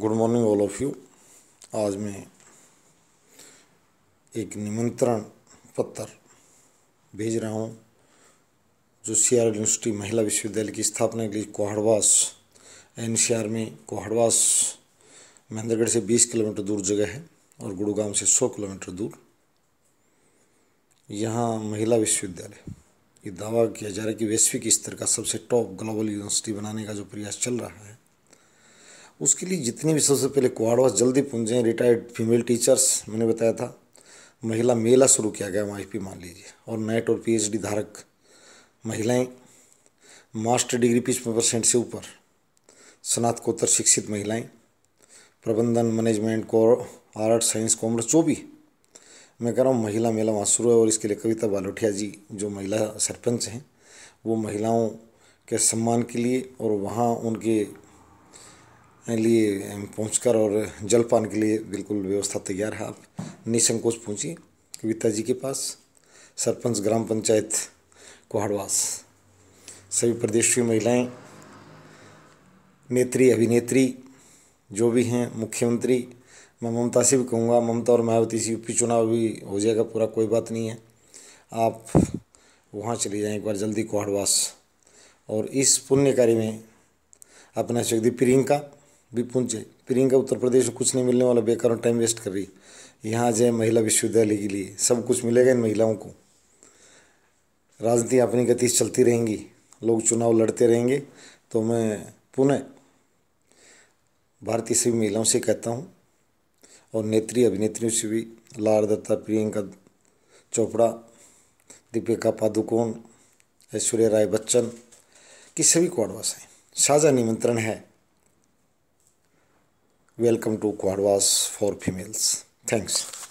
Good morning all of you आज मैं एक निमंत्रण पत्र भेज रहा हूँ जो सी आर यूनिवर्सिटी महिला विश्वविद्यालय की स्थापना के लिए कोहड़वास एन सी आर में कोहड़वास महेंद्रगढ़ से 20 किलोमीटर दूर जगह है और गुड़गांव से 100 किलोमीटर दूर यहाँ महिला विश्वविद्यालय ये दावा किया जा रहा है कि वैश्विक स्तर का सबसे टॉप ग्लोबल यूनिवर्सिटी बनाने का जो प्रयास चल रहा है उसके लिए जितनी भी सबसे पहले क्वाडवास जल्दी पहुँचें रिटायर्ड फीमेल टीचर्स मैंने बताया था महिला मेला शुरू किया गया पी मान लीजिए और नेट और पीएचडी धारक महिलाएं मास्टर डिग्री पिचपन परसेंट से ऊपर स्नातकोत्तर शिक्षित महिलाएं प्रबंधन मैनेजमेंट को आर्ट साइंस कॉमर्स जो भी मैं कह रहा हूँ महिला मेला वहाँ शुरू है और इसके लिए कविता बालोठिया जी जो महिला सरपंच हैं वो महिलाओं के सम्मान के लिए और वहाँ उनके लिए पहुंचकर और जलपान के लिए बिल्कुल व्यवस्था तैयार है आप निसंकोच पहुँची कविता जी के पास सरपंच ग्राम पंचायत कुहाड़वास सभी प्रदेश की महिलाएं नेत्री अभिनेत्री जो भी हैं मुख्यमंत्री मैं ममता से भी कहूँगा ममता और मायावती से यूपी चुनाव भी हो जाएगा पूरा कोई बात नहीं है आप वहाँ चले जाएँ एक बार जल्दी कुहाड़वास और इस पुण्य कार्य में अपना शक्ति प्रियंका भी पूछे प्रियंका उत्तर प्रदेश में कुछ नहीं मिलने वाला बेकार टाइम वेस्ट कर रही यहाँ जाए महिला विश्वविद्यालय के लिए सब कुछ मिलेगा इन महिलाओं को राजनीति अपनी गति से चलती रहेंगी लोग चुनाव लड़ते रहेंगे तो मैं पुनः भारतीय सभी महिलाओं से कहता हूँ और नेत्री अभिनेत्रियों से भी लार दत्ता प्रियंका चोपड़ा दीपिका पादुकोण ऐश्वर्या राय बच्चन की सभी को आडवास हैं साझा निमंत्रण है Welcome to Quadvas for Females. Thanks.